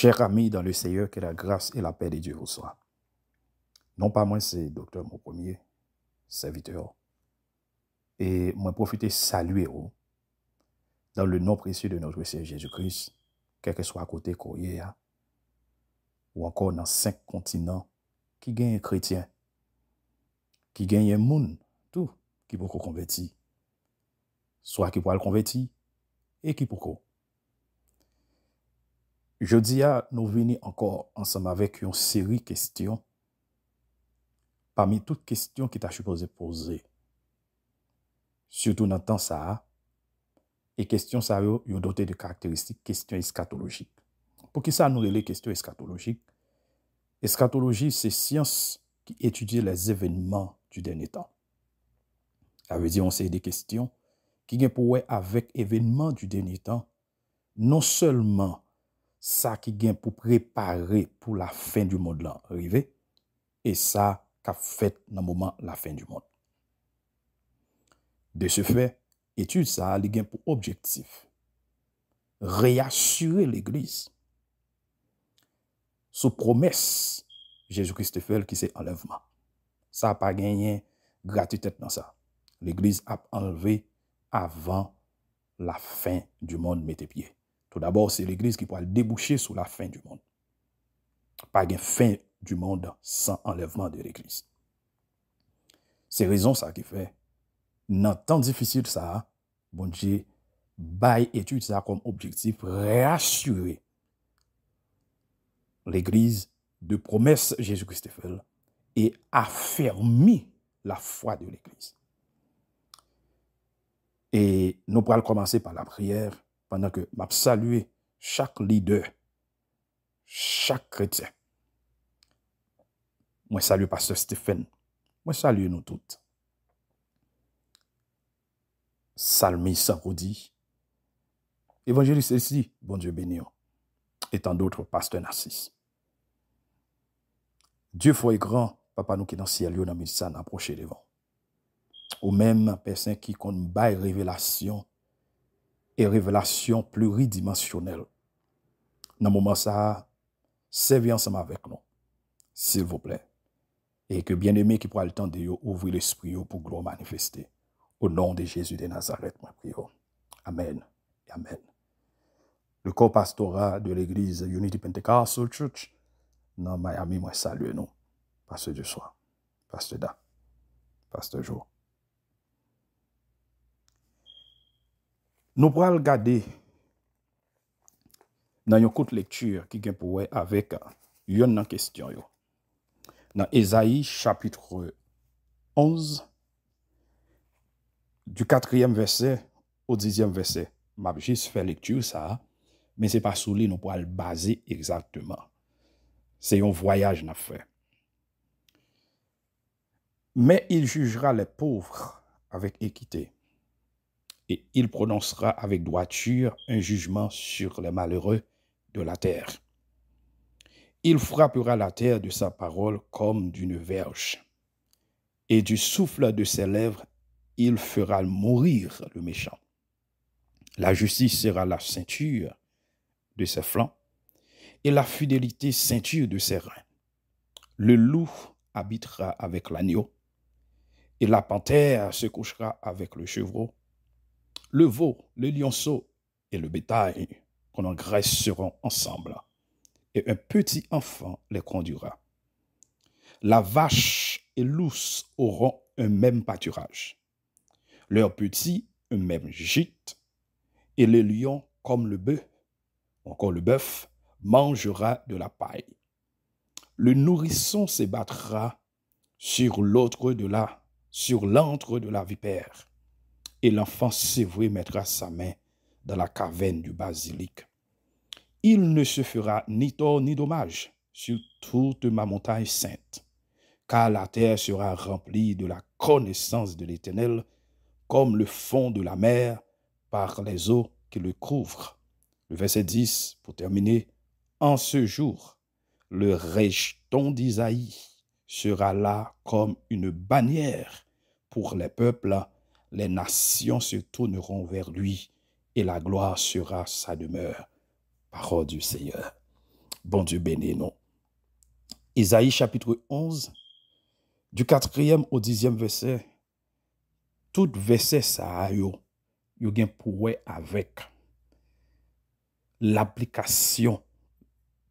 chers amis dans le Seigneur, que la grâce et la paix de Dieu vous soient. Non pas moi, c'est docteur mon premier serviteur. Et moi profiter saluer vous dans le nom précieux de notre Seigneur Jésus-Christ, quel que soit à côté courrier hein. ou encore dans cinq continents qui un chrétien qui un monde, tout, qui beaucoup converti, soit qui pourra le convertir et qui pourquoi. Je di ya nou vini ankor ansam avek yon seri kestyon parmi tout kestyon ki ta chupoze pose soudou nan tan sa a e kestyon sa yo yon doten de karakteristik kestyon eskatologik. Po ki sa nou rele kestyon eskatologik, eskatologi se syans ki etudye les evenman du dene tan. A ve di yon sey de kestyon ki gen pou we avek evenman du dene tan non selman kestyon Sa ki gen pou prepare pou la fin du moun lan rive, e sa ka fèt nan mouman la fin du moun. De se fè, etude sa li gen pou objektif. Reassure l'Eglise. Sou promès, Jésus Christe fèl ki se enlèveman. Sa pa genyen gratitet nan sa. L'Eglise ap enlève avant la fin du moun mette piey. Tout d'abord, c'est l'Église qui pourra déboucher sur la fin du monde. Pas une fin du monde sans enlèvement de l'Église. C'est raison ça qui fait. Dans temps difficile ça, bon Dieu, bail ça comme objectif, réassurer l'Église de promesse Jésus-Christ et affermer la foi de l'Église. Et nous pourrons commencer par la prière pendant que m'a salue chaque leader, chaque chrétien. Moi salue pasteur Stéphane. Moi salue nous toutes. Salmi samedi, Évangéliste ici, bon Dieu béni. Hein, et tant d'autres, pasteurs Narcisse. Dieu foi est grand, papa nous qui dans le ciel, nous dans le approcher devant. Ou même personne qui compte bail révélation et révélation pluridimensionnelle. Dans moment ça, ensemble avec nous, s'il vous plaît. Et que bien-aimé qui prend le temps de ouvrir l'esprit pour gloire manifester. Au nom de Jésus de Nazareth, moi prie. Amen. Amen. Le corps pastoral de l'église Unity Pentecostal Church dans Miami, moi salue nous. Pasteur du soir. Pasteur Da. Pasteur Jour. Nous pourrons regarder dans une courte lecture qui vient pour avec euh, une question. Dans Esaïe, chapitre 11, du quatrième verset au dixième verset. Je juste fait lecture ça, mais ce n'est pas sur nous pourrons le baser exactement. C'est un voyage n'a fait. Mais il jugera les pauvres avec équité et il prononcera avec droiture un jugement sur les malheureux de la terre. Il frappera la terre de sa parole comme d'une verge, et du souffle de ses lèvres, il fera mourir le méchant. La justice sera la ceinture de ses flancs, et la fidélité ceinture de ses reins. Le loup habitera avec l'agneau, et la panthère se couchera avec le chevreau, le veau, le lionceau et le bétail qu'on engraisseront ensemble, et un petit enfant les conduira. La vache et l'ours auront un même pâturage, leurs petits un même gîte, et le lion comme le bœuf, encore le bœuf, mangera de la paille. Le nourrisson s'ébattra sur l'autre de la, sur l'antre de la vipère et l'enfant sévoué mettra sa main dans la caverne du basilic. Il ne se fera ni tort ni dommage sur toute ma montagne sainte, car la terre sera remplie de la connaissance de l'Éternel, comme le fond de la mer par les eaux qui le couvrent. Le verset 10, pour terminer, En ce jour, le rejeton d'Isaïe sera là comme une bannière pour les peuples les nations se tourneront vers lui et la gloire sera sa demeure. Parole du Seigneur. Bon Dieu béni, non. Isaïe chapitre 11, du quatrième au dixième verset. Tout verset ça a yo, yo un pour avec l'application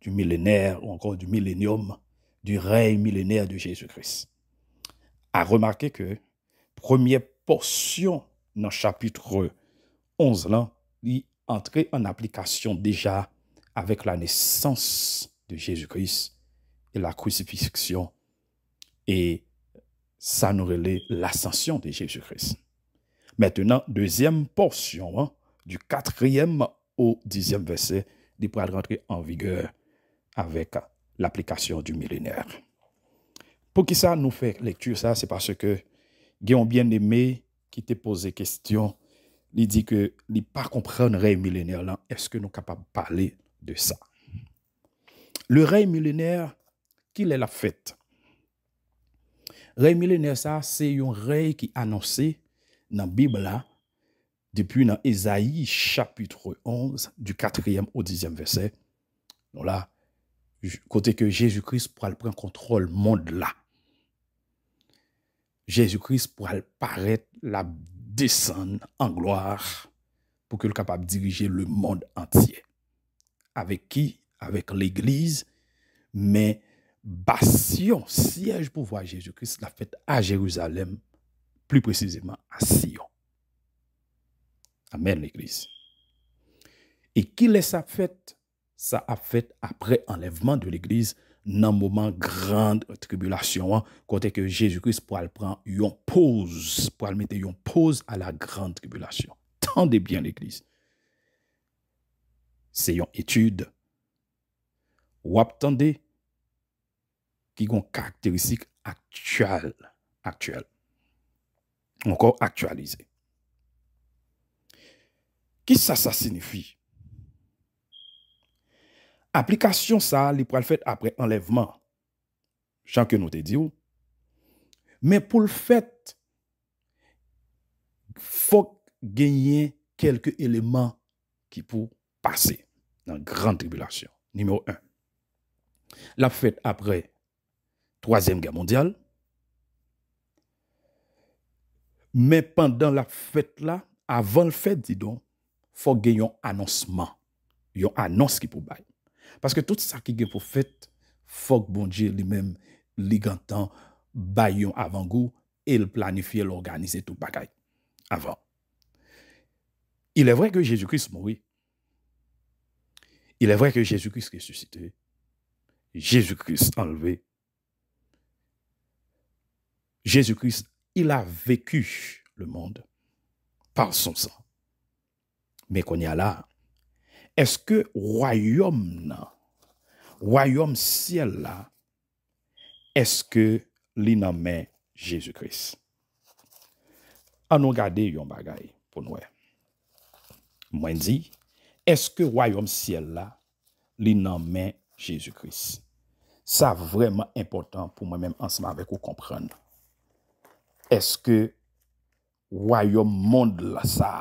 du millénaire ou encore du millénium, du règne millénaire de Jésus-Christ. a remarquer que premier Portion, dans chapitre 11 là, dit entré en application déjà avec la naissance de Jésus-Christ et la crucifixion. et ça nous relève l'ascension de Jésus-Christ. Maintenant, deuxième portion hein, du quatrième au dixième verset il pourra rentrer en vigueur avec l'application du millénaire. Pour qui ça nous fait lecture ça, c'est parce que Guillaume bien-aimé qui te posé question, il dit que il pas comprendre règne millénaire Est-ce que nous capable de parler de ça Le règne millénaire, qu'il est la fête Règne millénaire ça, c'est un règne qui annoncé dans la Bible depuis dans Ésaïe chapitre 11 du 4e au 10e verset. Donc là, côté que Jésus-Christ prend le prendre contrôle monde là. Jésus-Christ pour paraître la descendre en gloire pour qu'il soit capable de diriger le monde entier. Avec qui Avec l'Église. Mais Bastion, siège pour voir Jésus-Christ, l'a fait à Jérusalem, plus précisément à Sion. Amen, l'Église. Et qui laisse sa fête Ça a fait après enlèvement de l'Église dans mouman grand tribulation, hein, quand Jésus-Christ Jezoukris pou al pran yon pose, pou al mette pose a la grande tribulation. Tande bien l'Église C'est une étude. Ou qui Qui gon karakteristik caractéristique actuelle. Encore actualisée. Qui ça ça Aplikasyon sa li pou al fèt apre enlèveman, chanke nou te di ou. Men pou l fèt, fòk genye kelke eleman ki pou pase nan gran tribulasyon. Nime ou an, la fèt apre 3è gen mondial, men pandan la fèt la, avan l fèt di don, fòk gen yon anonsman, yon anons ki pou bay. Parce que tout ça qui est prophète, faut que bon lui-même même avant goût avant goût et le planifier, tout bagaille. Avant. Il est vrai que Jésus-Christ mourit. Il est vrai que Jésus-Christ est ressuscité. Jésus-Christ enlevé. Jésus-Christ, il a vécu le monde par son sang. Mais qu'on y a là, Eske wayom nan, wayom siel la, eske li nanmen Jezoukris? An nou gade yon bagay pou nouè. E. Mwen di, eske wayom siel la, li nanmen Jezoukris? Sa vreman important pou mwen men ansman vek ou kompran. Eske wayom mond la sa,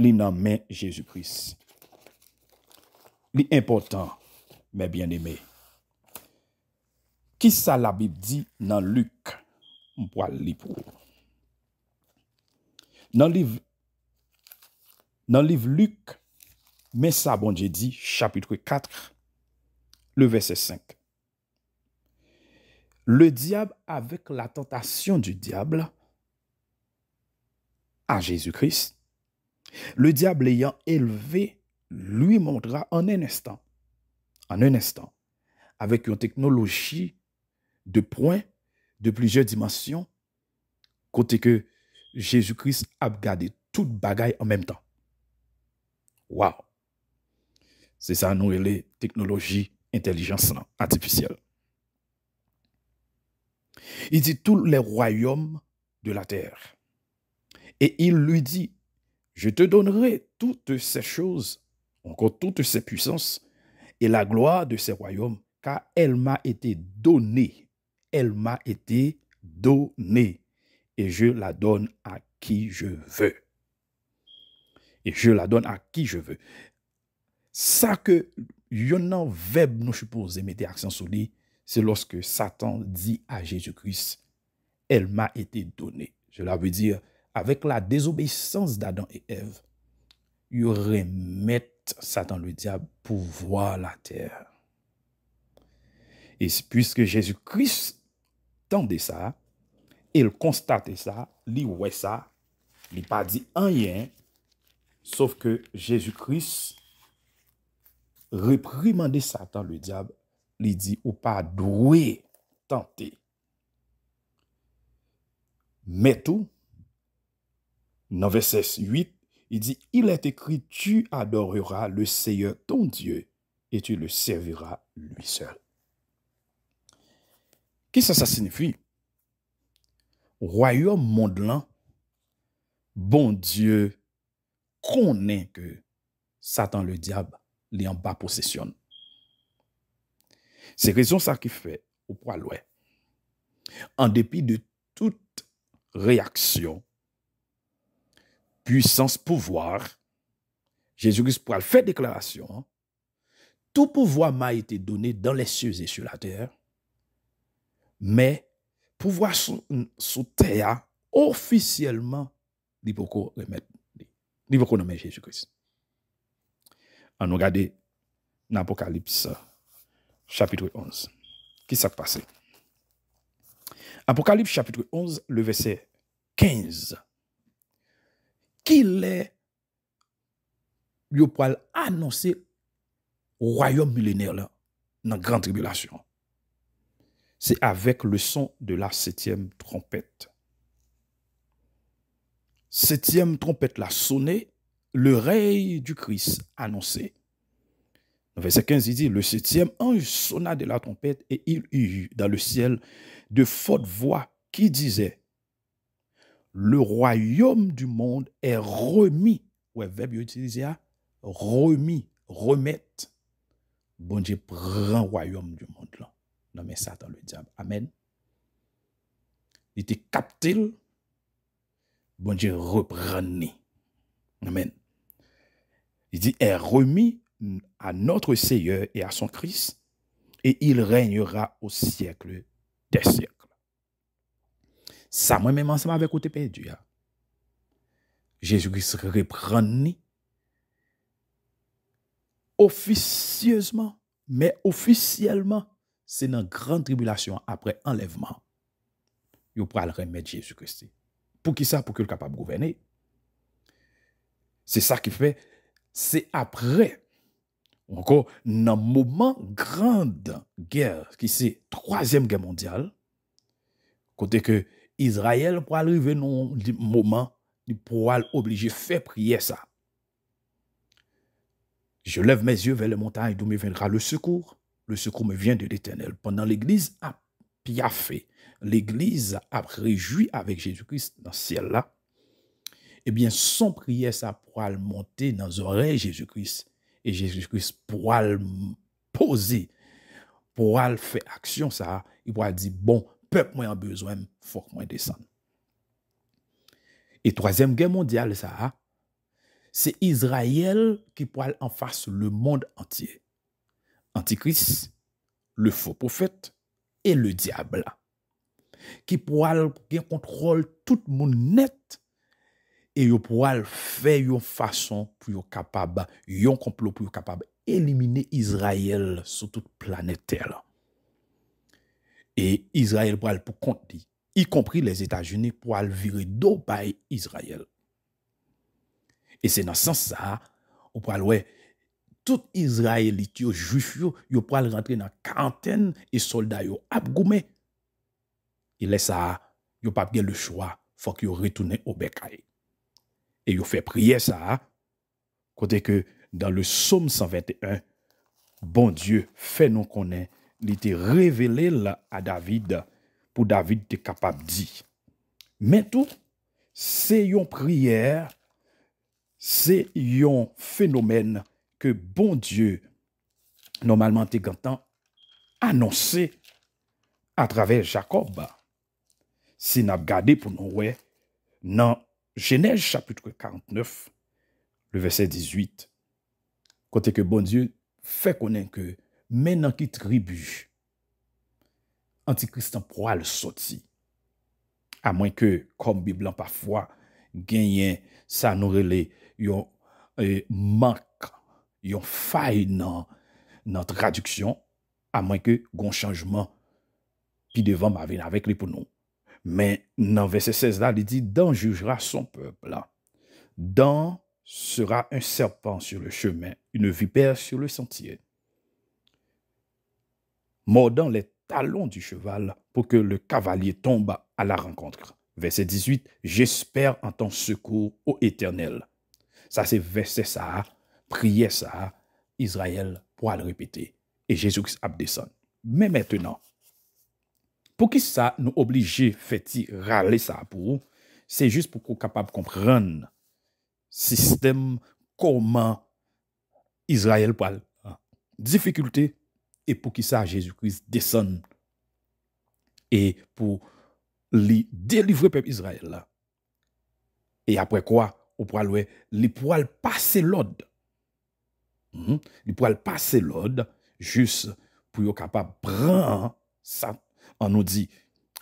li nanmen Jezoukris? li important, men bien eme. Ki sa la Bib di nan Luke, mpwa li pou. Nan liv, nan liv Luke, men sa bon je di, chapitre 4, le vese 5. Le diable avek la tentasyon du diable, a Jezu Christ, le diable eyan eleve, lui montrera en un instant, en un instant, avec une technologie de points de plusieurs dimensions, côté que Jésus-Christ a gardé toute bagaille en même temps. Waouh! C'est ça, nous, les technologies intelligence artificielle. Il dit tous les royaumes de la terre. Et il lui dit, je te donnerai toutes ces choses encore toutes ses puissances et la gloire de ses royaumes, car elle m'a été donnée. Elle m'a été donnée. Et je la donne à qui je veux. Et je la donne à qui je veux. Ça que Yonan Web nous supposons, mettre accent sur lui, c'est lorsque Satan dit à Jésus-Christ, elle m'a été donnée. Cela veut dire, avec la désobéissance d'Adam et Ève, il remet Satan le diable pou vwa la terre. Et puisque Jésus-Christ tende sa, el constate sa, li wè sa, li pa di anyen, sauf ke Jésus-Christ reprimande Satan le diable, li di ou pa dwe tante. Metou, 9-6-8, Il dit, il est écrit, tu adoreras le Seigneur ton Dieu et tu le serviras lui seul. Qu'est-ce que ça signifie? Royaume mondelant, bon Dieu connaît que Satan le diable les en bas possession. C'est raison ça qui fait au poids loin, En dépit de toute réaction, puissance, pouvoir, Jésus-Christ pour faire déclaration, tout pouvoir m'a été donné dans les cieux et sur la terre, mais pouvoir sous, terre, officiellement, il remettre, Jésus-Christ. On regarde l'Apocalypse, chapitre 11. Qui s'est passé? Apocalypse, chapitre 11, le verset 15 est le yo annoncé au royaume millénaire dans la grande tribulation. C'est avec le son de la septième trompette. Septième trompette l'a sonné, règne du Christ annoncé. Verset 15, il dit, le septième ange sonna de la trompette et il y eut dans le ciel de fortes voix qui disaient, le royaume du monde est remis. le verbe utilisé remis, remettre. Bon Dieu prend le royaume du monde là. Non mais Satan le diable. Amen. Il était capté. Bon Dieu reprend. Amen. Il dit est remis à notre Seigneur et à son Christ et il régnera au siècle des siècles. Sa mwen menman seman vek ou te pedu ya. Jezou ki se repren ni. Ofisyezman, me ofisyezman, se nan gran tribulasyon apre enleveman, yo pral remet Jezou Kristi. Pou ki sa, pou ki yo l kapab govene. Se sa ki fe, se apre, ou anko nan mouman nan grande gèr ki se troasyem gè mondial, kote ke Israël pour arriver dans un moment pour obligé à faire prier ça. Je lève mes yeux vers les montagnes d'où me viendra le secours. Le secours me vient de l'Éternel. Pendant l'Église a piaffé, l'Église a réjoui avec Jésus-Christ dans ce ciel-là, eh bien, son prière, ça pourra monter dans les oreilles Jésus-Christ. Et Jésus-Christ pourra le poser, pour le faire action, ça. Il pourra dire, bon, pep mwen an bezwen fok mwen desan. E troazem gen mondial sa a, se Izrael ki pou al anfas le moun antye. Antikris, le fopofet, e le diable. Ki pou al gen kontrol tout moun net, e yo pou al fe yon fason pou yo kapab, yon komplo pou yo kapab, elimine Izrael sou tout planetel an. E Israel pou al pou konti, yi kompri les Etats-Unis, pou al viri do baye Israel. E se nan sens sa, ou pou al we, tout Israel iti yo jufyo, yo pou al rentre nan kanten, e solda yo ap goume. E lesa, yo papege le chwa, fok yo ritounen ou bekaye. E yo fe priye sa, kote ke, dan le Somme 121, bon dieu, fe non konen, li te revele la a David, pou David te kapab di. Men tou, se yon priyer, se yon fenomen, ke bon dieu, normalman te gantan, anonsi, a traver Jacob, si nan gade pou nou we, nan jenèj chaput ke 49, le vese 18, kote ke bon dieu, fe konen ke, Men an ki tribu, antikristan pro al soti. A mwen ke, kom bi blan pafwa, genyen sa norele, yon e, mank, yon fay nan traduksyon, a mwen ke gon chanjman, pi devan ma ven avèk li pou nou. Men nan verset 16 la, li di, dan jujra son peblan. Dan sera un serpan sur le chemen, une viper sur le sentiyen. mordant les talons du cheval pour que le cavalier tombe à la rencontre. Verset 18, j'espère en ton secours, ô éternel. Ça, c'est verset ça, prier ça, Israël pour le répéter. Et Jésus-Christ abdescend. Mais maintenant, pour qui ça nous oblige, fait-il râler ça pour c'est juste pour qu'on soit capable de comprendre le système, comment Israël parle. Hein, difficulté, E pou ki sa, Jésus-Christ deson. E pou li delivre pep Israel la. E apre kwa, ou pral we, li pou al pase l'ode. Li pou al pase l'ode, jis pou yo kapab pran sa. An nou di,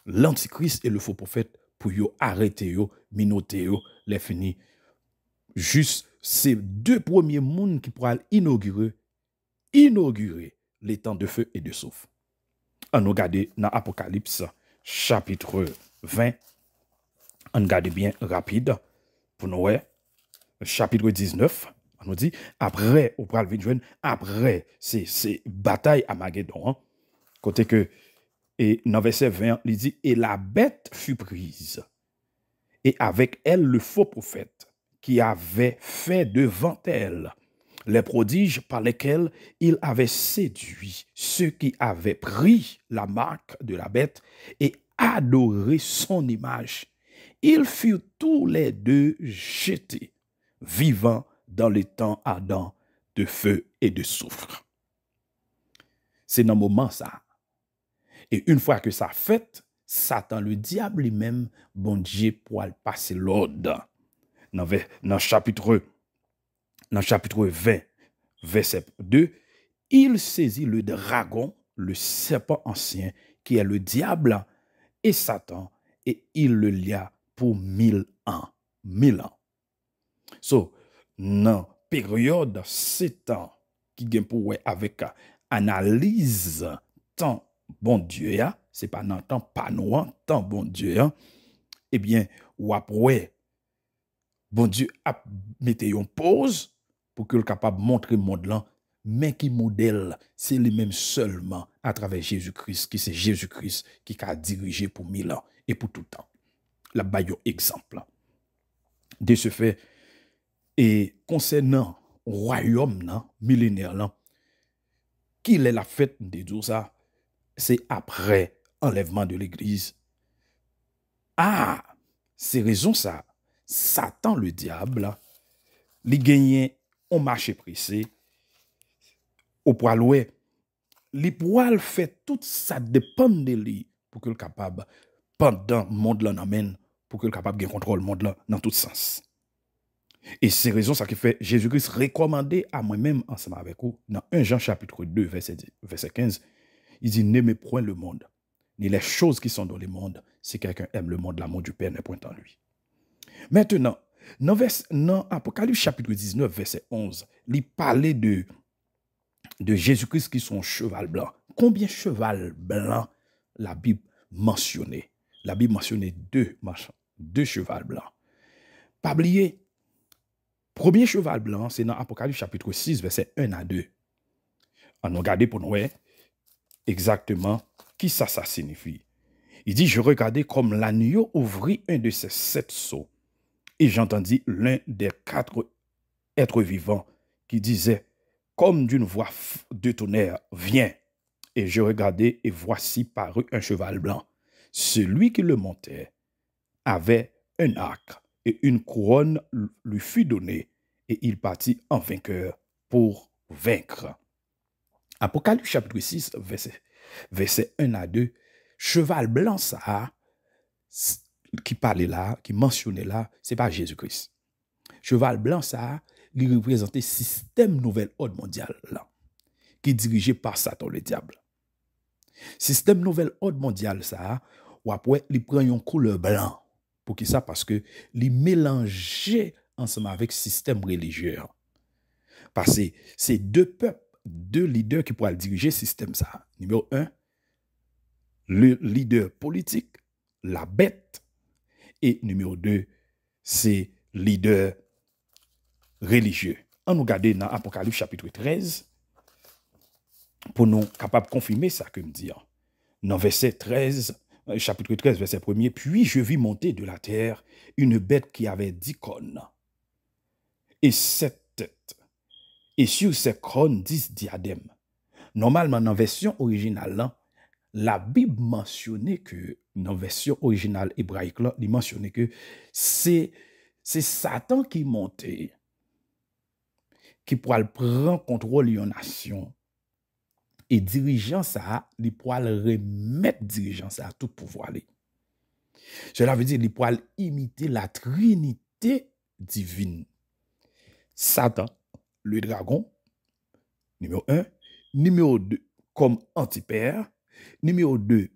l'antikris et le faux prophète pou yo arete yo, minote yo, le fini. Jis se de premier moun ki pral inaugure, inaugure. les temps de feu et de souffle. On regarde dans Apocalypse chapitre 20. On regarde bien rapide pour nous. Chapitre 19. On nous dit, après, au après ces batailles à Magedon, hein. côté que, et dans verset 20, il dit, et la bête fut prise, et avec elle le faux prophète qui avait fait devant elle les prodiges par lesquels il avait séduit ceux qui avaient pris la marque de la bête et adoré son image. Ils furent tous les deux jetés, vivants dans les temps ardents de feu et de soufre. C'est dans moment ça. Et une fois que ça fait, Satan, le diable lui-même, bon Dieu, pour passer l'ordre. Dans, le chapitre nan chapitre 20, verset 2, il sezi le dragon, le serpent ansyen, ki e le diable, e satan, e il le lia pou mil an, mil an. So, nan periode setan, ki gen pou wey aveka analize tan bon die ya, se pa nan tan panouan, tan bon die ya, e eh bien, wap wey, bon die ap meteyon poz, pou ki ou l kapab montre mod lan, men ki model, se li menm solman, a travè Jésus-Christ, ki se Jésus-Christ, ki ka dirije pou milan, e pou toutan. La bayo exemple. De se fe, e konsen nan, royom nan, milenèr lan, ki lè la fèt de dour sa, se apre enlèvman de l'eglise. Ah, se rezon sa, Satan le diable, li genyen, on marche pressé au poil oué les poils fait tout ça dépend de lui pour qu'il capable pendant le monde là amène pour qu'il capable de contrôle monde là dans tout sens et c'est raison ça qui fait Jésus-Christ recommander à moi-même ensemble avec vous dans 1 Jean chapitre 2 verset, verset 15 il dit n'aimez point le monde ni les choses qui sont dans le monde si quelqu'un aime le monde l'amour du Père n'est point en lui maintenant dans nan chapitre 19 verset 11, il parlait de, de Jésus-Christ est son cheval blanc combien cheval blanc la Bible mentionnait La deux mentionnait deux cheval blancs. Pabliye, premier cheval blanc, c'est dans Apocalypse chapitre 6 verset 1 à 2. On nou regardé pour nous, exactement qui ça ça signifie. Il dit, je regardais comme l'agneau ouvrit un de ses sept seaux. Et j'entendis l'un des quatre êtres vivants qui disait, comme d'une voix de tonnerre, viens. Et je regardai, et voici parut un cheval blanc. Celui qui le montait avait un arc, et une couronne lui fut donnée, et il partit en vainqueur pour vaincre. Apocalypse chapitre 6, verset, verset 1 à 2, cheval blanc ça, qui parlait là, qui mentionnait là, c'est pas Jésus-Christ. Cheval blanc, ça, il représentait système Nouvelle ordre mondial là, qui est dirigé par Satan le diable. Système Nouvelle ordre mondial, ça, ou après, il prend une couleur blanc. Pour qui ça? Parce que il mélangeait ensemble avec système religieux. Parce que c'est deux peuples, deux leaders qui pourraient diriger le système ça. Numéro un, le leader politique, la bête, Et numéro 2, c'est leader religieux. An nou gade nan apokalif chapitre 13, pou nou kapap konfimer sa kem diyan. Nan verset 13, euh, chapitre 13 verset 1, Puis je vis monter de la terre une bête qui avait dix cônes, et sept têtes, et sur ces cônes dix diadèmes. Normalman nan version originale lan, La bib mensyone ke, nan versyon orijinal ebraik la, di mensyone ke, se satan ki monte, ki pou al pran kontrol yon asyon, e dirijans a, li pou al remet dirijans a, tout pou voale. Jela ve di, li pou al imite la trinite divine. Satan, le dragon, nimeo 1, nimeo 2, kom antipèr, Numéro 2,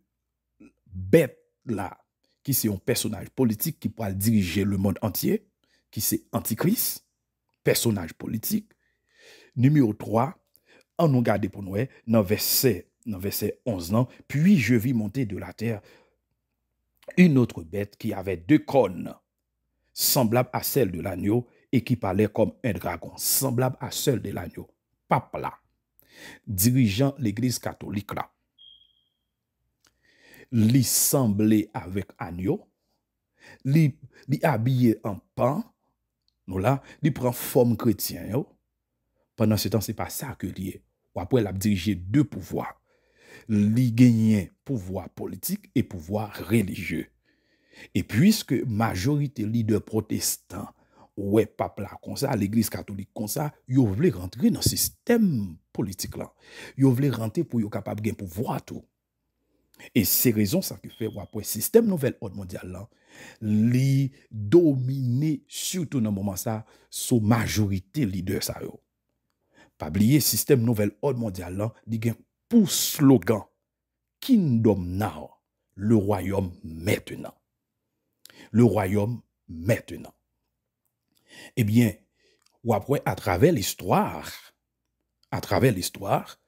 bête là, qui c'est un personnage politique qui pourra diriger le monde entier, qui c'est Antichrist, personnage politique. Numéro 3, en nous pour nous, dans verset, verset 11, ans, puis je vis monter de la terre une autre bête qui avait deux cornes, semblable à celle de l'agneau, et qui parlait comme un dragon, semblable à celle de l'agneau. Pape là, dirigeant l'église catholique là. li semblé avèk an yo, li abye an pan, li pran fòm kretien yo, pandan se tan se pa sa akè liye, wap wèl ap dirije de pouvoi, li genyen pouvoi politik e pouvoi religye. E pwiske majorite lider protestan wè papla kon sa, l'Eglise Katolik kon sa, yo vle rentre nan sistem politik lan. Yo vle rentre pou yo kapab gen pouvoi tou. E se rezon sa ki fe wapwe sistem nouvel od mondial lan li domine surtout nan mouman sa sou majorite lider sa yo. Pabliye sistem nouvel od mondial lan di gen pou slogan Kingdom Now, le royom mettenan. Le royom mettenan. E eh bien wapwe a trave l'histoire, a trave l'histoire,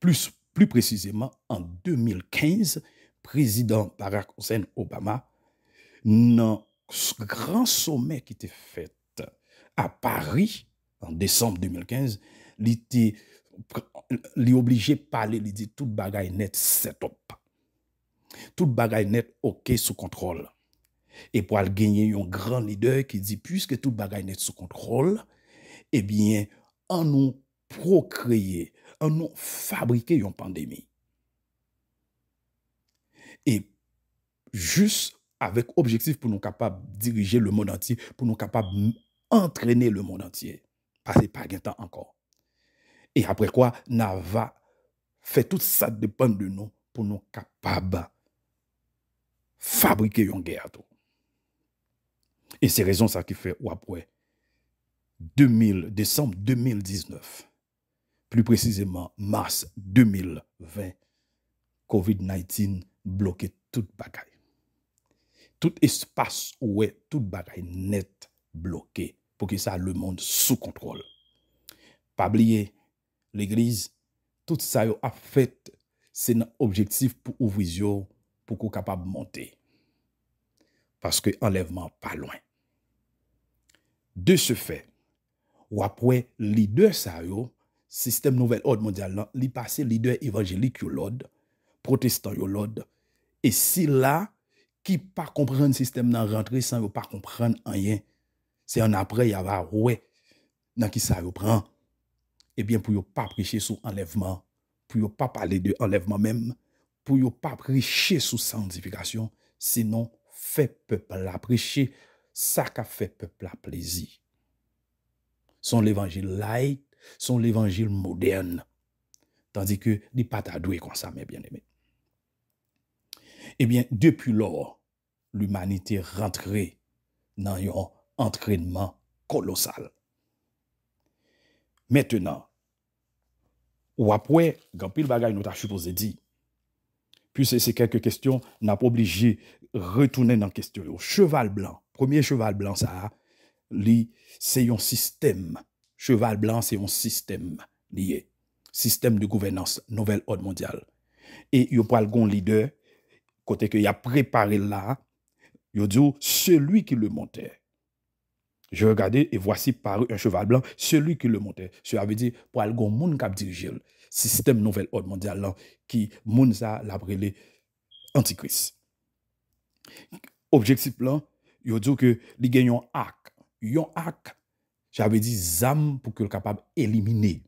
plus poche, Plus précisément, en 2015, président Barack Obama, nan grand sommet ki te fète a Paris en décembre 2015, li te, li oblige pali, li di, tout bagay net set up. Tout bagay net ok sou kontrol. Et pou al genye yon grand leader ki di, puisque tout bagay net sou kontrol, et eh bien, an nou pro kreye an nou fabrike yon pandemi. Et juste avec objectif pou nou kapab dirije le monde entier, pou nou kapab entrene le monde entier, passe par gintan ankor. Et apre kwa, na va fè tout sa depande nou pou nou kapab fabrike yon gè ato. Et c'est raison sa ki fè wap wè 2000, décembre 2019. Plu precizeman, mars 2020, COVID-19 bloke tout bagay. Tout espas ouwe, tout bagay net bloke pou ki sa le moun sou kontrol. Pabliye, l'eglise, tout sa yo a fèt se nan objektif pou ouviz yo pou kou kapab monte. Paske enlevman pa lwen. De se fè, wapwe li de sa yo Sistem nouvel od mondial nan, li pase lidwe evanjelik yo lod, protestan yo lod, e si la, ki pa komprende sistem nan rentre, san yo pa komprende anyen, se an apre yavar we, nan ki sa yo pren, eh ebyen pou yo pa preche sou enlevman, pou yo pa pale de enlevman men, pou yo pa preche sou santifikasyon, senon, fe pepla preche, sa ka fe pepla plezi. Son levange laik, Son l'évangil modern tandi ke li pata dwe konsame e eh bien eme. Ebyen, depi lor, l'umanite rentre nan yon antrenman kolosal. Mètè nan, wapwe, gampil bagay nou ta chupose di, pwese se keke kestyon, nan pou obligye retounen nan kestyon. Cheval blan, premier cheval blan sa, li se yon sistem Cheval blanc, se yon sistem liye. Sistem de gouvernance, nouvel od mondial. E yon pral gon lider, kote ke yon aprepari la, yon djou, selou ki le monte. Je regade, e vwasi pari un cheval blanc, selou ki le monte. Se avidi, pral gon moun kap dirijil, sistem nouvel od mondial lan, ki moun sa labrele antikris. Objektif lan, yon djou ke li gen yon ak. Yon ak, yon ak, Tabe di zam pou ke l kapab elimine,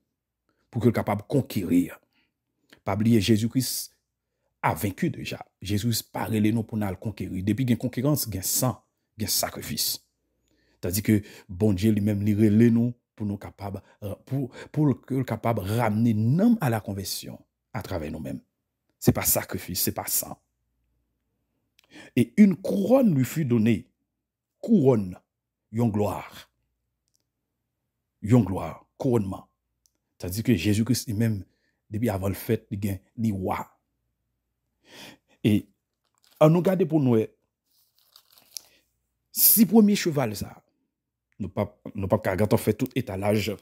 pou ke l kapab konkirir. Pabliye, Jezus Christ a venku deja. Jezus pare le nou pou nan al konkirir. Depi gen konkirans, gen san, gen sakrifis. Tadi ke bondje li mem li rele nou pou l kapab ramne nan a la konvesyon a travè nou men. Se pa sakrifis, se pa san. E yon kouron li fuy done, kouron yon gloar. yon gloa, kounman. Tadi ke Jezou Kristi men, debi avan l fèt, li gen, li wak. E, an nou gade pou nou e, si pwemye cheval sa, nou pap, nou pap kagato fèt tout etalaj,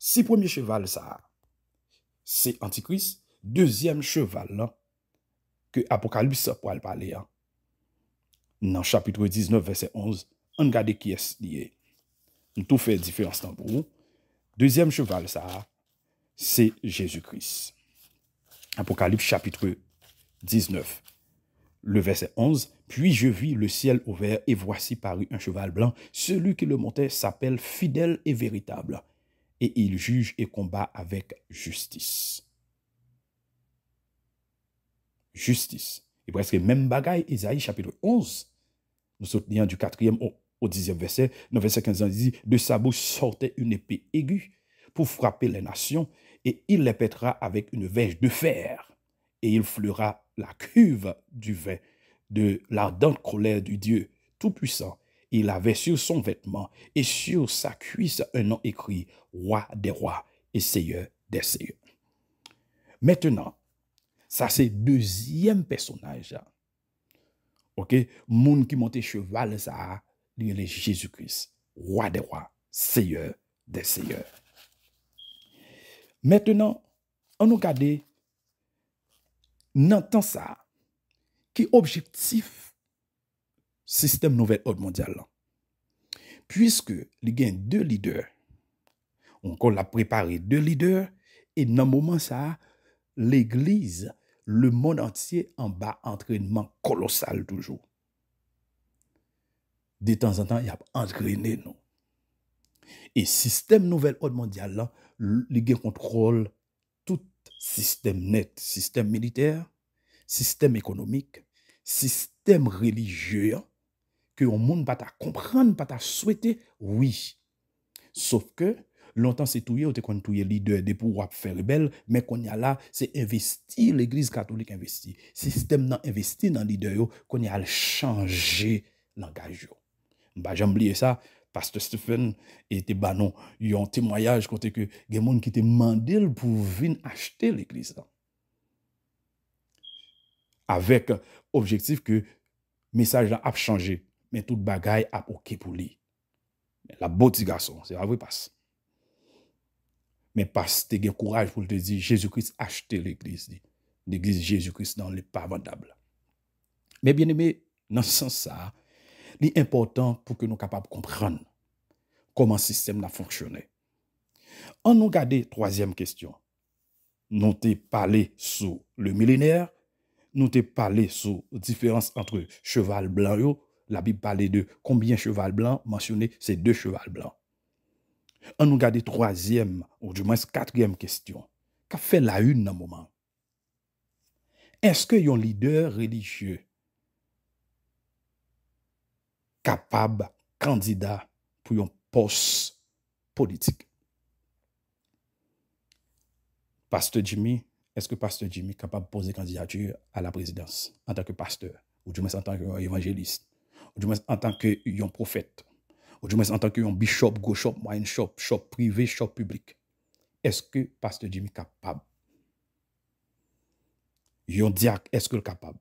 si pwemye cheval sa, se Antikris, dezyem cheval la, ke apokalbisa pou al pale ya. Nan chapitre 19, verset 11, an gade ki es liye, tout fait différence dans vous. Deuxième cheval, ça, c'est Jésus-Christ. Apocalypse chapitre 19, le verset 11. Puis je vis le ciel ouvert et voici paru un cheval blanc. Celui qui le montait s'appelle fidèle et véritable. Et il juge et combat avec justice. Justice. Et presque même bagaille, Isaïe chapitre 11. Nous soutenions du quatrième au au dixième verset, dans verset 15, il dit, de sa bouche sortait une épée aiguë pour frapper les nations, et il les pètera avec une verge de fer, et il fleura la cuve du vin de l'ardente colère du Dieu Tout-Puissant. Il avait sur son vêtement et sur sa cuisse un nom écrit, Roi des rois et Seigneur des seigneurs. Maintenant, ça c'est deuxième personnage. Ok, monde qui montait cheval, ça, il est Jésus-Christ, roi des rois, seigneur des seigneurs. Maintenant, on nous regarde dans ça, qui objectif système nouvelle ordre mondial. Puisque il y a deux leaders, on l'a préparé deux leaders, et dans moment ça, l'Église, le monde entier en bas entraînement colossal toujours. De tan zan tan, y ap angrene nou. E sistem nouvel oul mondial la, li gen kontrol tout sistem net, sistem militer, sistem ekonomik, sistem religyon, ke yon moun pata kompran, pata swete, wii. Sof ke, lontan se touye ou te kon touye lide, depou wap fe rebel, men kon yala se investi, l'Eglise Katolik investi. Se sistem nan investi nan lide yo, kon yal chanje langaj yo. Ba jamb liye sa, Pastor Stephen ete banon yon timoyaj kote ke gen moun ki te mandel pou vin achete l'Eglise dan. Avek objektif ke mensaj la ap chanje, men tout bagay ap okey pou li. La boti gason, se avwe pas. Men pas te gen kouraj pou te di Jezoukris achete l'Eglise di. L'Eglise Jezoukris dan li pa mandable. Men bien eme, nan sens sa, li important pou ke nou kapap kompran koman sistem nan fonksyone. An nou gade troasyem kestyon, nou te pale sou le millenèr, nou te pale sou diférense antre cheval blan yo, la bi pale de kombien cheval blan, mansyone se de cheval blan. An nou gade troasyem, ou jomense katryem kestyon, ka fe la yun nan mouman. Enske yon lider relijyeu, capable, candidat pour un poste politique. Pasteur Jimmy, est-ce que Pasteur Jimmy de poser candidature à la présidence en tant que pasteur, ou du moins en tant qu'évangéliste ou du moins en tant qu'un prophète ou du moins en tant bishop, go shop, wine shop, shop privé, shop ce que Pasteur Jimmy capable Yon ce qu'il est capable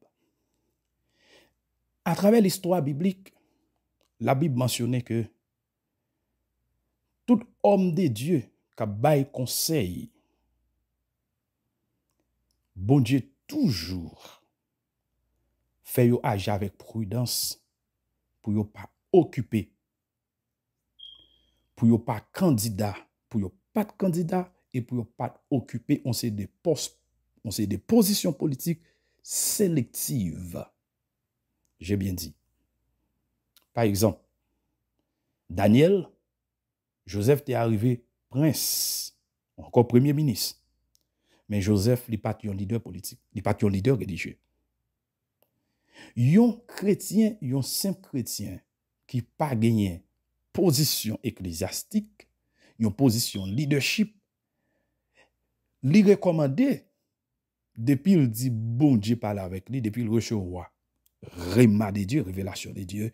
À travers l'histoire biblique, la bib mensyone ke tout om de dieu ka bay konsey bon die toujours fè yo aje avèk prudens pou yo pa okupè pou yo pa kandida pou yo pat kandida et pou yo pat okupè on se de position politik selektive jè bien di Par exemple, Daniel, Joseph te arrive prince, ou ankon premier ministre, men Joseph li pat yon lider politik, li pat yon lider religieux. Yon chretien, yon sem chretien, ki pa genyen posisyon eklesiastik, yon posisyon leadership, li rekomande, depil di bon di pale avek li, depil reche ouwa, rema de dieu, revelasyon de dieu,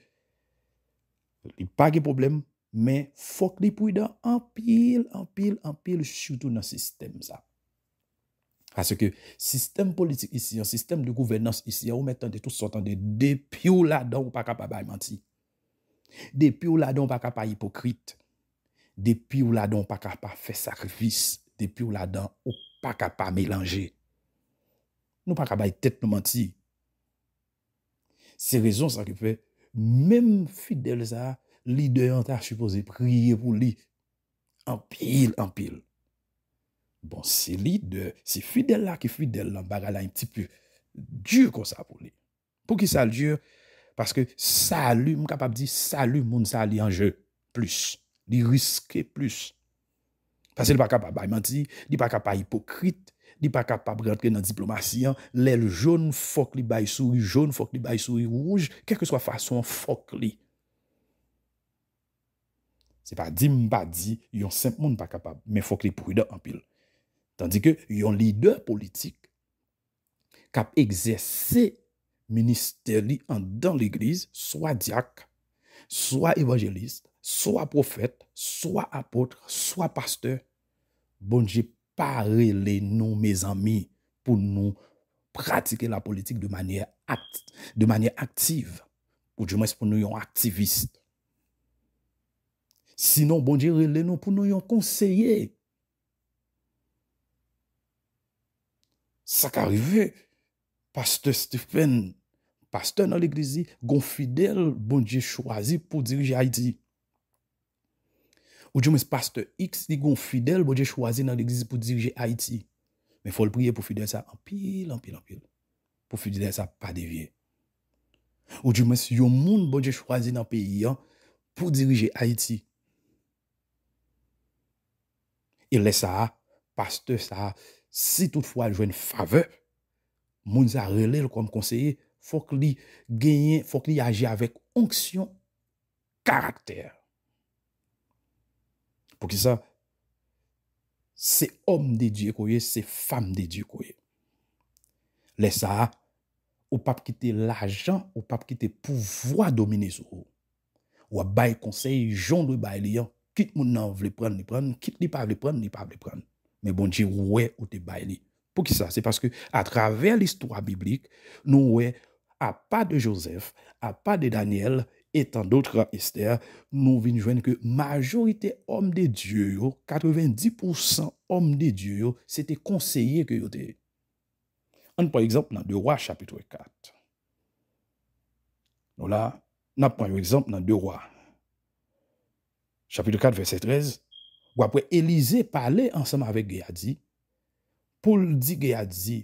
li pa ge problem, men fok li pou y dan anpil, anpil, anpil choutou nan sistem sa. Aske, sistem politik isi, an sistem de gouvenance isi, an ou men tante tout sotande, de pi ou la don ou pa kapa bay manti. De pi ou la don ou pa kapa hipokrite. De pi ou la don ou pa kapa fe sarvis. De pi ou la don ou pa kapa melange. Nou pa kapa y tete nou manti. Se rezon sa ki fe, Mem fidel sa, li de an ta chupo ze priye pou li. An pil, an pil. Bon, se li de, se fidel la ki fidel la, baga la yon tipu, djur kon sa pou li. Pou ki sa ljur, paske salu, mou kapap di salu moun sali anje plus. Di riske plus. Paske li pa kapap baymanti, li pa kapap ipokrit, li pa kapab rentre nan diplomasiyan, lèl joun fok li bay sou, joun fok li bay sou, ouj, kèkè swa fason fok li. Se pa di mba di, yon semp moun pa kapab, men fok li pou yon anpil. Tandikè, yon lider politik, kap egzese minister li an dan l'iglize, swa diak, swa evanjelist, swa profet, swa apotre, swa pasteur, bonjip, Pa rele nou, me zanmi, pou nou pratike la politik de manye aktive. Ou di mwes pou nou yon aktiviste. Sinon, bon di rele nou pou nou yon konseye. Sa ka rive, pasteur Stephen, pasteur nan l'eglezi, gon fidel bon di chwazi pou diri J.I.D.I. Ou di men se paste x ligon fidel bon jè chwazi nan l'egziz pou dirije Haiti. Men fol priye pou fidel sa anpil, anpil, anpil. Pou fidel sa pa devye. Ou di men se yon moun bon jè chwazi nan peyi anpil pou dirije Haiti. Il lè sa, paste sa, si toutfwa jwen fave, moun sa rele l kon konseye, fok li genyen, fok li aji avèk onksyon karakter. Pou ki sa, se om de diye kouye, se fam de diye kouye. Le sa, ou pape kite la jan, ou pape kite pouvoi domine sou. Ou a bay konsey, jon lou bay li an, kit moun nan vle pren, ni pren, kit li pa vle pren, ni pa vle pren. Me bon diye, wè ou te bay li. Pou ki sa, se paske a traver l'histoire biblique, nou wè a pa de Joseph, a pa de Daniel, Etan doutra, ester, nou vin joen ke majorite om de Diyo yo, 90% om de Diyo yo, sete konseye ke yote. An pou ekzamp nan de Roi, chapitwe 4. Nou la, nan pou ekzamp nan de Roi. Chapitwe 4, verset 13. Ou apwe, Elize pale ansama avek Geyadzi. Poul di Geyadzi.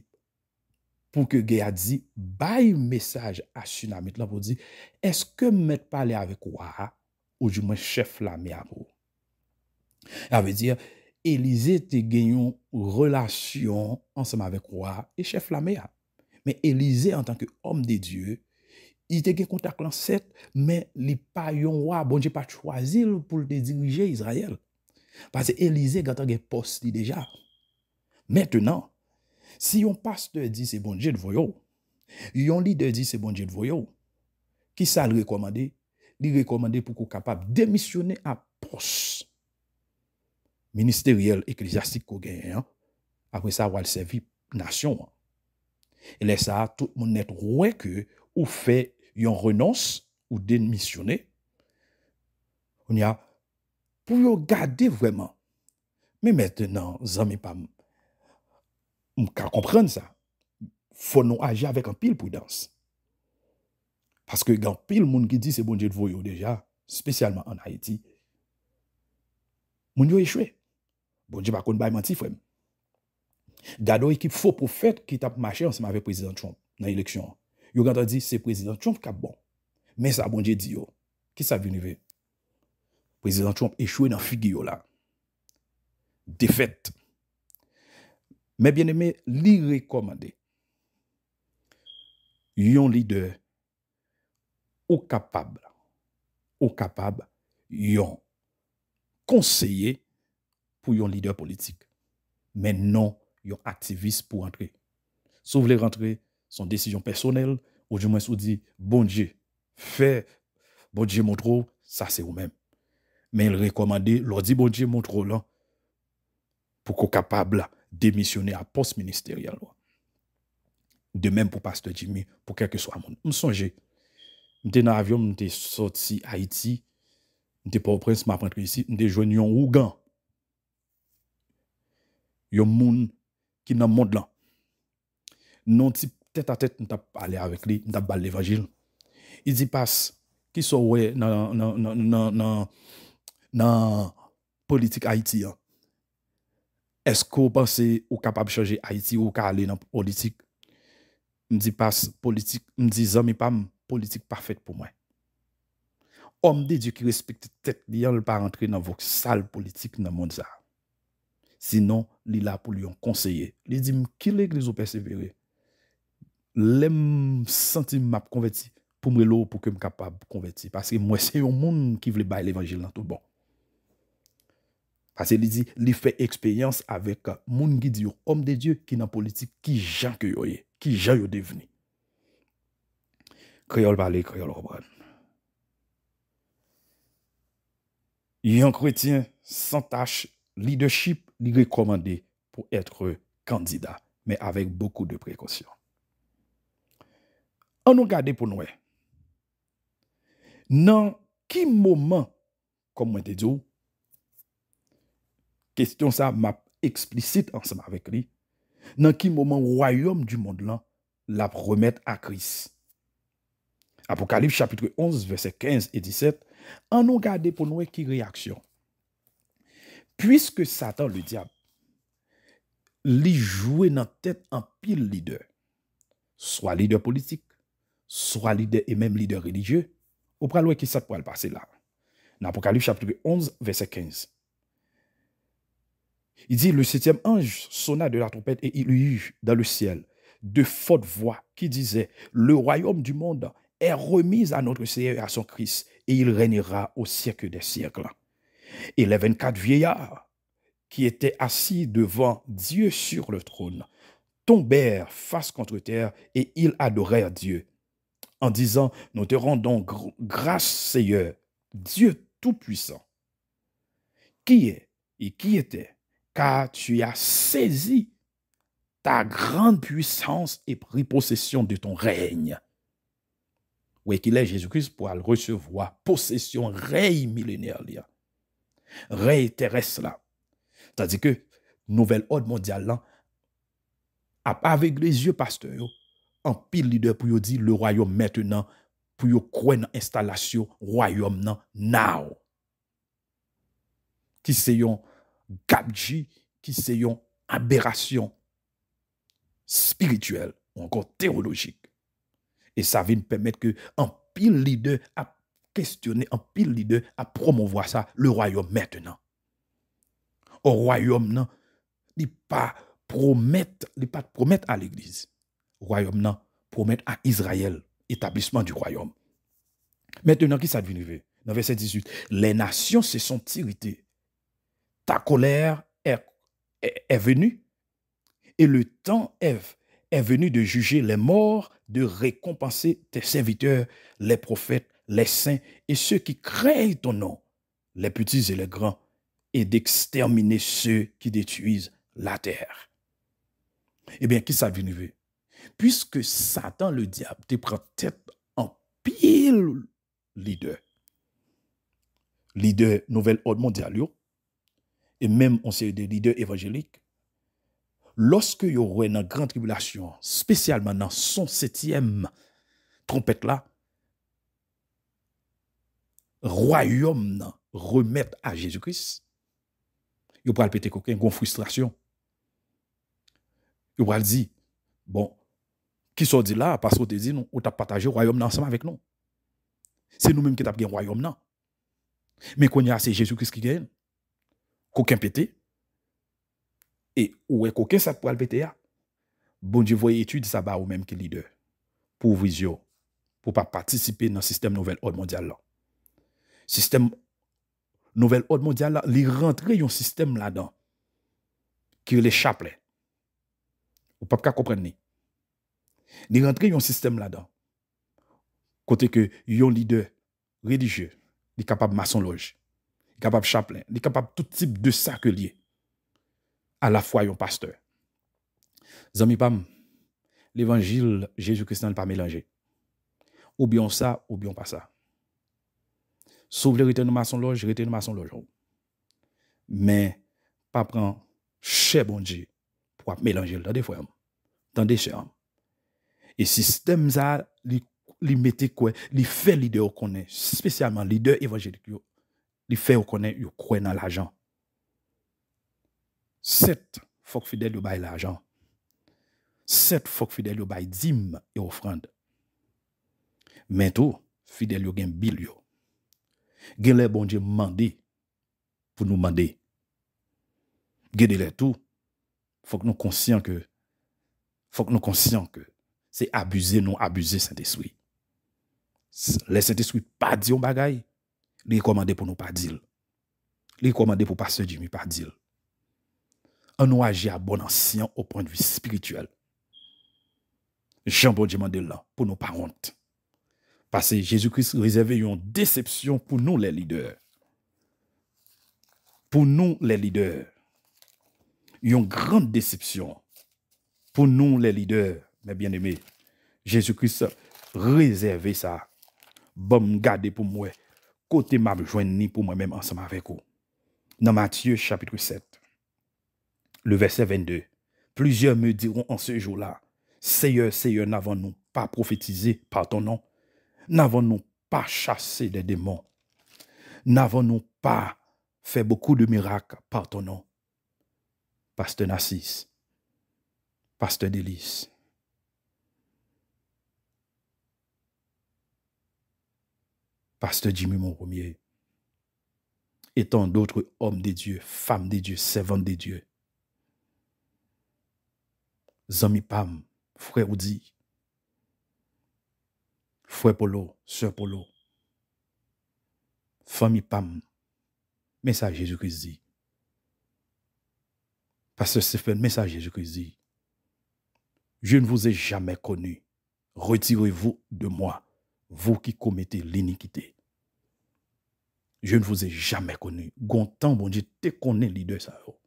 pou ke ge a di, bayi mesaj asunamit la pou di, eske met pale avek waa, ou jume chef la miya wou. La ve di, Elize te genyon relasyon ansama avek waa e chef la miya. Men Elize en tanke om de dieu, ite gen kontak lan set, men li payon waa bon je pa chwazil pou te dirije Israel. Pase Elize gata ge posti deja. Metenon, Si yon paster di se bonje d'voyou, yon lider di se bonje dvoyou, ki sa l rekomande, li rekomande pou kou kapap demisyone apos ministeriyel eklizastik kou genyen, apwe sa wale servi nasyon. E lè sa, tout moun net wè ke ou fè yon renons ou demisyone, pou yon gade vwèman. Mè mètè nan, zanmè pa mè, m ka komprende sa, fò nou aje avèk an pil pwidans. Paske gen pil moun ki di se bonje dvo yo deja, spesyalman an Haiti, moun yo e chwe. Bonje bakoun bay manti fwem. Dado ekip fò pou fèt ki tap machè, an se ma ve Prezident Trump nan eleksyon. Yo gantan di, se Prezident Trump kap bon. Men sa bonje di yo, ki sa vini ve? Prezident Trump e chwe nan figi yo la. Defèt. Mè bènè mè li rekomande yon lider ou kapab la. Ou kapab yon konseye pou yon lider politik. Mè nan yon aktivist pou rentre. Sou vle rentre son desijon personel ou di mwen sou di bondje fè bondje moutrou sa se ou mèm. Mè li rekomande lodi bondje moutrou la pou kou kapab la demisyonè a post-ministerial wè. De mèm pou pastor Jimmy, pou kèkè sou a moun. M sonjè, m tè nan avyon m tè sot si Haiti, m tè pou prins m aprenk wè si, m tè jwen yon Ougan, yon moun ki nan moun lan. Non tè tè tèt m tap ale avèk li, m tap bal levajil. I di pas, ki sou wè nan, nan, nan, nan, nan politik Haiti yon. Eske ou panse ou kapab chanje Haiti ou ka ale nan politik? Mdi pas politik, mdi zan mi pa m politik parfek pou mwen. Omde di ki respekti tek li an l pa rentre nan vok sal politik nan moun sa. Sinon li la pou li an konseye. Li di m ki le glis ou persevere. Le m senti m ap konverti pou mrelo pou ke m kapab konverti. Paske mwen se yon moun ki vle bay l evanjil nan tout bon. Asè li di, li fè ekspeyans avèk euh, moun gidi yon om de Diyo ki nan politik ki jan ke yoye, ki jan yon deveni. Kriol bale, kriol roban. Yon kretien san tache leadership li rekomande pou etre kandida, men avèk boku de prekosyon. An nou gade pou nouè, nan ki mouman kom mwen te di ou, Kestyon sa map eksplisit anseman vek li, nan ki mouman woyom du moun lan la promet a Kris. Apokalip chapitre 11, verse 15 et 17, an nou gade pou nou e ki reaksyon. Puiske Satan le diap, li jwe nan tet an pil lider, swa lider politik, swa lider e menm lider religye, ou pral wè ki sat pou al pase la. Nan apokalip chapitre 11, verse 15, Il dit, le septième ange sonna de la trompette et il eut dans le ciel de fortes voix qui disaient, le royaume du monde est remis à notre Seigneur et à son Christ, et il régnera au siècle des siècles. Et les 24 vieillards qui étaient assis devant Dieu sur le trône tombèrent face contre terre et ils adorèrent Dieu en disant, nous te rendons grâce Seigneur, Dieu Tout-Puissant, qui est et qui était ka tu y a sezi ta gran puissance e pri posesyon de ton reyne. Ou ekile Jésus-Christ pou al recevo a posesyon rey milenial ya. Rey teres la. Tadi ke nouvel od mondial lan ap avek le zye paste yo, an pil lider pou yo di le royom mettenan pou yo kwen an instalasyon royom nan nao. Ki seyon Gabji qui se une aberration spirituelle ou encore théologique. Et ça vient permettre que un pile leader a questionner, un pile leader a promouvoir ça, le royaume maintenant. au royaume non pas pas promettre à pas royaume à l'Église royaume non promettre à Israël établissement du royaume. Maintenant, qui ça vivre, Dans verset 18, les nations se sont irritées ta colère est, venue et le temps est, est venu de juger les morts, de récompenser tes serviteurs, les prophètes, les saints et ceux qui créent ton nom, les petits et les grands, et d'exterminer ceux qui détruisent la terre. Eh bien, qui ça venu Puisque Satan, le diable, te prend tête en pile leader. Leader Nouvelle Ordre Mondiale, et même on sait des leaders évangéliques, lorsque y aura une grande tribulation, spécialement dans son septième trompette là, royaume remettre à Jésus-Christ, il pourra péter coquin, une frustration. Il pourra dire, bon, qui sont dit là, parce qu'on te dit, nous, on t'a partagé le royaume ensemble avec nous. C'est nous-mêmes qui avons gagné le royaume. Mais qu'on y a, c'est Jésus-Christ qui gagne. Kouken pete? E ouwe kouken sa pou alpete ya? Bon di voye etude sa ba ou menm ki lider. Pouviz yo. Pou pa patisipe nan sistem nouvel hod mondial la. Sistem nouvel hod mondial la li rentre yon sistem la dan. Ki yon le chap le. Ou pap ka komprenne ni. Li rentre yon sistem la dan. Kote ke yon lider religye li kapab mason loj. li kapap chapelin, li kapap tout tip de sa ke liye a la fwa yon pasteur. Zan mi pam, li evanjil Jejou Kristian li pa melanje. Ou biyon sa, ou biyon pa sa. Soub li reten nou mason loj, reten nou mason loj ou. Men, pa pran, chè bonji, pou ap melanje li tan de fwa yon, tan de chè yon. E sistem za, li mette kwen, li fè lide yo konen, spesyalman lide evanjilik yo. li fè ou konen yo kwen nan l'ajan. Sèt fòk fidel yo bay l'ajan. Sèt fòk fidel yo bay zim yo e ofrande. Mèntou, fidel yo gen bil yo. Gen lè bonje mande pou nou mande. Gen lè tou fòk nou konsyan ke fòk nou konsyan ke se abuse nou abuse sènteswi. Lè sènteswi pa diyo bagayi. Li nous pour nous pa dil. Li pour pas pasteur Jimmy pas dil. An nou agir à bon ancien au point de vue spirituel. jean là pour nous pas honte. Parce que Jésus-Christ réservait une déception pour nous les leaders. Pour nous les leaders. Une grande déception pour nous les leaders, Mais bien aimé, Jésus-Christ réservé ça. Bon, garder pour moi côté m'a ni pour moi-même ensemble avec vous. Dans Matthieu chapitre 7, le verset 22, plusieurs me diront en ce jour-là, Seigneur, Seigneur, n'avons-nous pas prophétisé par ton nom? N'avons-nous pas chassé des démons? N'avons-nous pas fait beaucoup de miracles par ton nom? Pasteur Nassis, Pasteur Délice, Pasteur Jimmy mon et étant d'autres hommes des dieux, femmes de Dieu, servants de Dieu. Zami Pam, frère Oudi, frère Polo, sœur Polo, famille Pam, message Jésus-Christ dit. Pasteur Stephen, message Jésus-Christ dit. Je ne vous ai jamais connu. Retirez-vous de moi, vous qui commettez l'iniquité. Je ne vous ai jamais connu. Gontan, bon Dieu, te connais leader ça. Oh.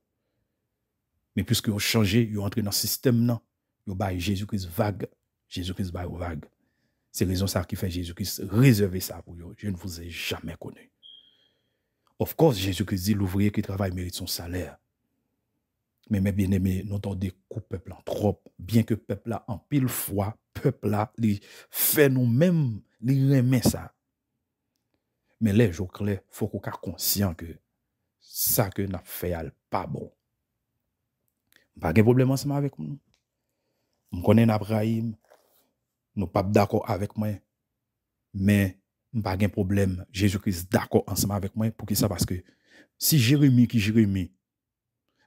Mais puisque vous changez, vous entrez dans le système, non. Vous avez Jésus-Christ vague. Jésus-Christ vague. C'est la raison ça qui fait Jésus-Christ réserver ça pour vous. Je ne vous ai jamais connu. Of course, Jésus-Christ dit l'ouvrier qui travaille mérite son salaire. Mais mes bien-aimés, nous avons des coups peuple en trop. Bien que peuple en pile foi, peuple a fait nous-mêmes il remet ça. Mais les jours crois il faut qu'on soit conscient que ça que nous fait pas bon. Nous pas de problème ensemble avec nous. Je connais Abraham. Nous papes pas d'accord avec moi. Mais nous n'avons pas de problème. Jésus-Christ est d'accord ensemble avec moi. Pour que ça, parce que si Jérémie, qui Jérémie.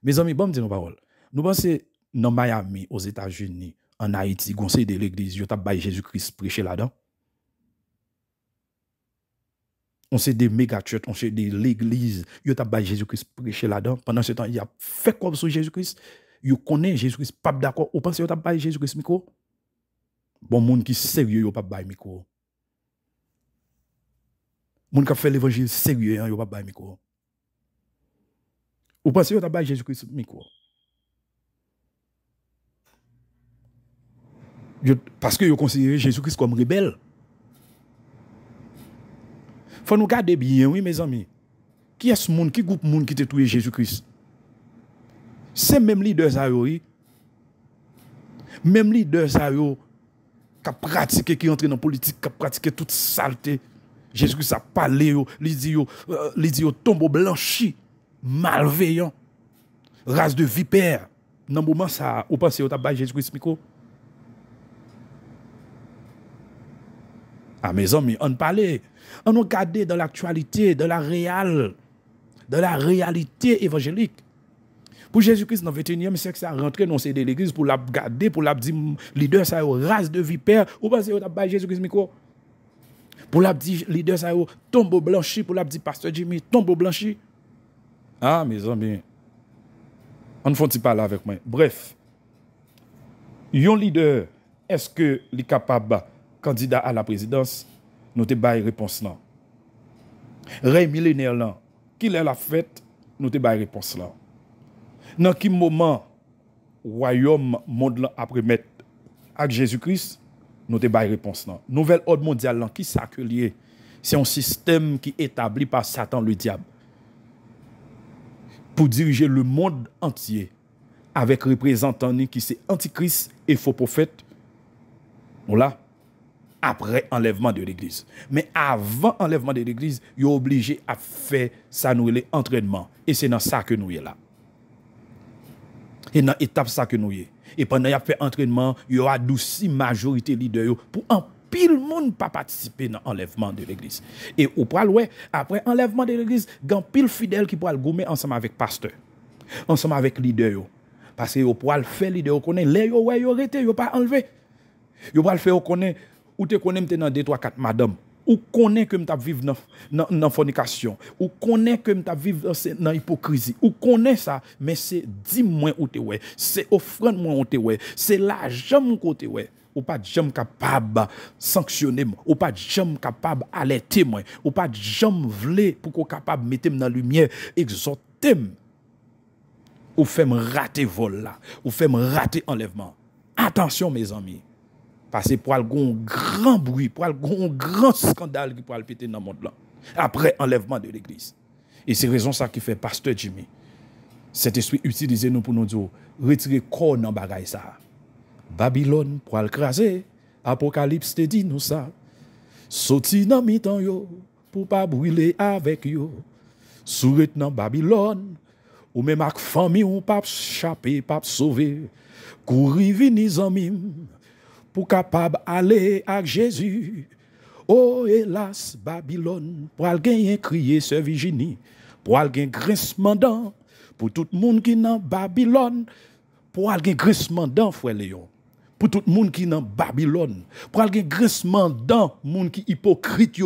Mes amis, nous pensons que dans Miami, aux États-Unis, en Haïti, le de l'Église, vous avez dit Jésus-Christ prêcher là-dedans. On sait des méga churches, on sait de l'église. Yo t'a pas Jésus-Christ prêcher là-dedans. Pendant ce temps, il a fait quoi sur Jésus-Christ. Il connaît Jésus-Christ, pas d'accord. Vous pensez yo t'a pas Jésus-Christ micro? Bon monde qui sérieux a pas bail micro. Monde qui fait l'évangile sérieux a hein, pas bail micro. Vous pensez yo t'a pas Jésus-Christ micro? Parce que vous considérez Jésus-Christ comme rebelle faut nous garder bien, oui, mes amis. Qui est ce monde, qui groupe monde qui t'a tué Jésus-Christ? C'est même leader ça, oui. Même leader ça, qui a pratiqué, qui est entré dans la politique, qui a pratiqué toute saleté. Jésus-Christ a parlé, il dit, euh, il dit, tombent blanchi, malveillant, race de vipère. Dans le moment, ça, vous pensez, vous avez Jésus-Christ, Miko? Ah, mes amis, on parlait. On regarde dans l'actualité, dans la réelle, dans la réalité évangélique. Pour Jésus-Christ, dans le 21e siècle, ça a rentré dans l'église pour la garder, pour la dire, leader, ça a race de vipère. Ou pensez que vous Jésus-Christ, micro? Pour la dire, leader, ça a tombeau blanchi, pour la dire, pasteur Jimmy, tombeau blanchi. Ah, mes amis, on ne fait pas là avec moi. Bref, yon leader, est-ce que est capable candidat à la présidence nou te bay repons nan. Ray millenèr nan, ki lè la fèt, nou te bay repons nan. Nan ki mouman, woyom moun lan apremèt ak Jezoukris, nou te bay repons nan. Nouvel od moun diyan lan ki sakye liye, se yon sistem ki etabli pa Satan le diyab. Pou dirije le moun antye, avek reprezentan ni ki se antikris e fò profèt, nou la, après enlèvement de l'église. Mais avant enlèvement de l'église, ils sont obligés à faire ça nous l'entraînement. Et c'est dans ça que nous sommes là. Et dans l'étape ça que nous sommes. Et pendant a fait entraînement, ils ont adouci majorité leader pour en pile monde pas participer dans l'enlèvement de l'église. Et au pral ouais, après enlèvement de l'église, gan pile fidèle qui pourra gommer ensemble avec pasteur, ensemble avec leader leaders. Parce que au pral faire leader connaît, les yo ouais yo pas enlevé. Yo pral faire ou te konen tu dans 2, 3, 4 madame, ou tu que tu vive dans dans la fornication, ou connais que mta vive dans l'hypocrisie ou connais ça Mais c'est dis où ou te we, C'est offrande-moi ou te C'est C'est la jambe ou ou pas jamais capable sanctionner ou pas jamais capable alerter moi ou pas jamais voulé pour je capable mettre dans la lumière exhorter ou me rater vol là ou me rater enlèvement attention mes amis parce que pour un grand bruit, pour un grand scandale qui pourrait péter dans le monde là. Après enlèvement de l'église. Et c'est raison ça qui fait pasteur Jimmy. Cet esprit utilisé nous pour nous dire, retirez corps dans bagaille ça. Babylone pour le craser. Apocalypse te dit nous ça. Sauti dans le temps yo, pour pas brûler avec yo. Sourit dans Babylone, ou même avec famille ou pas chapper, pas sauver. Courir vini pour capable aller avec Jésus. Oh, hélas, Babylone, pour a crier ce Virginie, pour quelqu'un grincement dans, pour tout le monde qui est dans Babylone, pour quelqu'un grincement dans, frère Léon pour tout le monde qui est dans Babylone, pour aller grincement dans monde qui est hypocrite,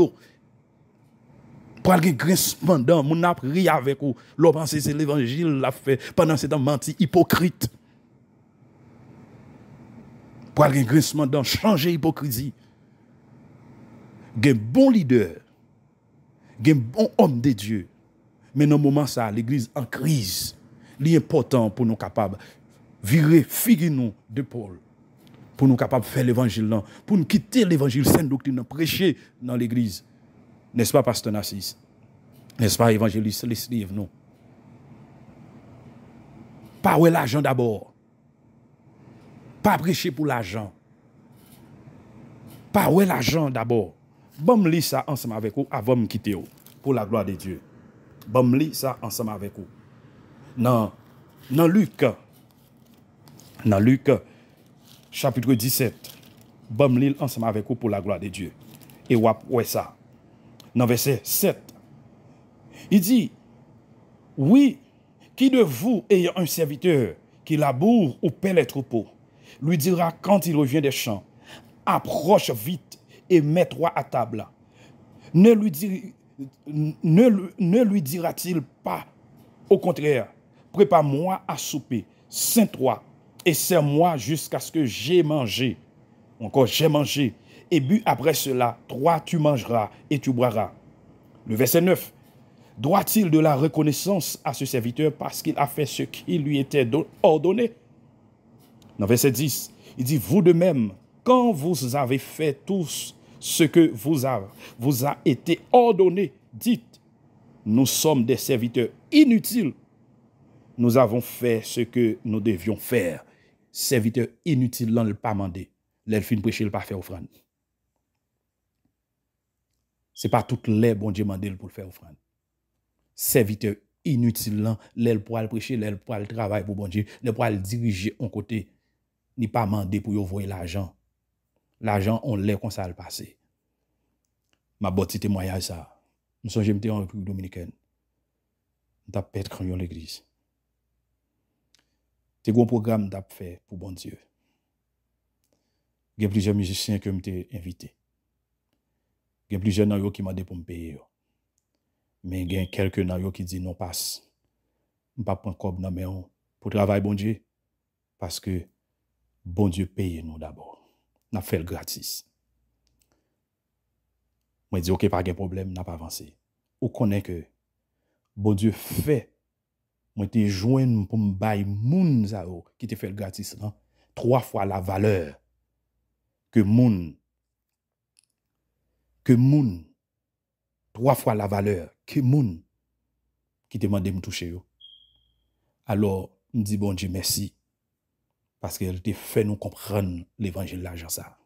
pour aller grincement dans le monde qui avec vous. c'est l'évangile l'a fait pendant cette temps menti hypocrite pour grincement dans changer hypocrisie. Un bon leader, un bon homme de Dieu. Mais dans le moment ça, l'église en crise, important pour nous capables virer figure nous de Paul pour nous capables de faire l'évangile pour nous quitter l'évangile sainte doctrine prêcher dans l'église. N'est-ce pas pasteur Nassis N'est-ce pas évangéliste Leslie non Pas l'argent d'abord. Pas prêcher pour l'argent. Pas ouais l'argent d'abord. Bon, lis ça ensemble avec vous avant de quitter pour la gloire de Dieu. Bon, lis ça ensemble avec vous. Dans, non Luc, dans Luc, chapitre 17, bon, lis ensemble avec vous pour la gloire de Dieu. Et ouais ça. Dans verset 7, il dit, oui, qui de vous ayant un serviteur qui laboure ou paie les troupeaux, lui dira quand il revient des champs, approche vite et mets-toi à table. Ne lui, dira-t-il pas, au contraire, prépare-moi à souper, sains-toi et sers-moi jusqu'à ce que j'ai mangé. Encore, j'ai mangé et bu après cela, toi tu mangeras et tu boiras. Le verset 9. Doit-il de la reconnaissance à ce serviteur parce qu'il a fait ce qui lui était ordonné dans verset 10, il dit, vous de même, quand vous avez fait tous ce que vous avez vous a été ordonné, dites, nous sommes des serviteurs inutiles. Nous avons fait ce que nous devions faire. Serviteurs inutiles, l'on ne pas mandé. L'elfine ne le pas faire offrande. Ce n'est pas toutes les bon Dieu mandé pour faire offrande. Serviteurs inutiles, l'on, pour aller prêcher, l'aile pour le travailler pour bon Dieu, l'aile pour aller diriger un côté. Ni pa mande pou yo voye l'ajan. L'ajan, on lè kon sa al pase. Ma bote te mwaya sa. Mwen son jemite yon republi dominiken. Mwen tap pet kran yon l'eglise. Te gwo program mwen tap fe pou bon dieu. Gen plize mwen jesyen ke mwen te invite. Gen plize nan yo ki mande pou mpeye yo. Men gen kelke nan yo ki di non pas. Mwen pa pon kob nan men yon pou travay bon dieu. Paske... Bon Dieu paye nou d'abord. Na fèl gratis. Mwen di ok par gen problem, na pa avanse. Ou konen ke, bon Dieu fè, mwen te jwen pou mbay moun za ou, ki te fèl gratis nan. Troa fwa la valeur, ke moun, ke moun, troa fwa la valeur, ke moun, ki te mande m touche yo. Alo, m di bon Dieu mersi, parce qu'elle te fait nous comprendre l'évangile l'argent ça.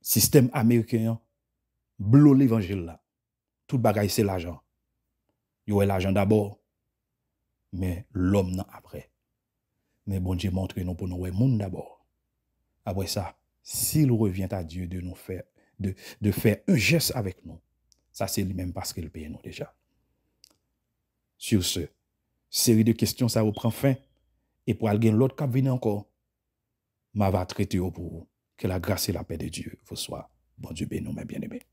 Système américain blot l'évangile là. Tout bagage, c'est l'argent. y a l'argent d'abord mais l'homme après. Mais bon Dieu montre nous pour nous le monde d'abord. Après ça, s'il revient à Dieu de nous faire de, faire un geste avec nous, ça c'est lui-même parce qu'il paye nous déjà. Sur ce, série de questions ça vous prend fin. E pou al gen lout kap vini anko, ma va trete yo pou ke la grase la pe de Diyo foswa. Bon Diyo be nou men, bien ebe.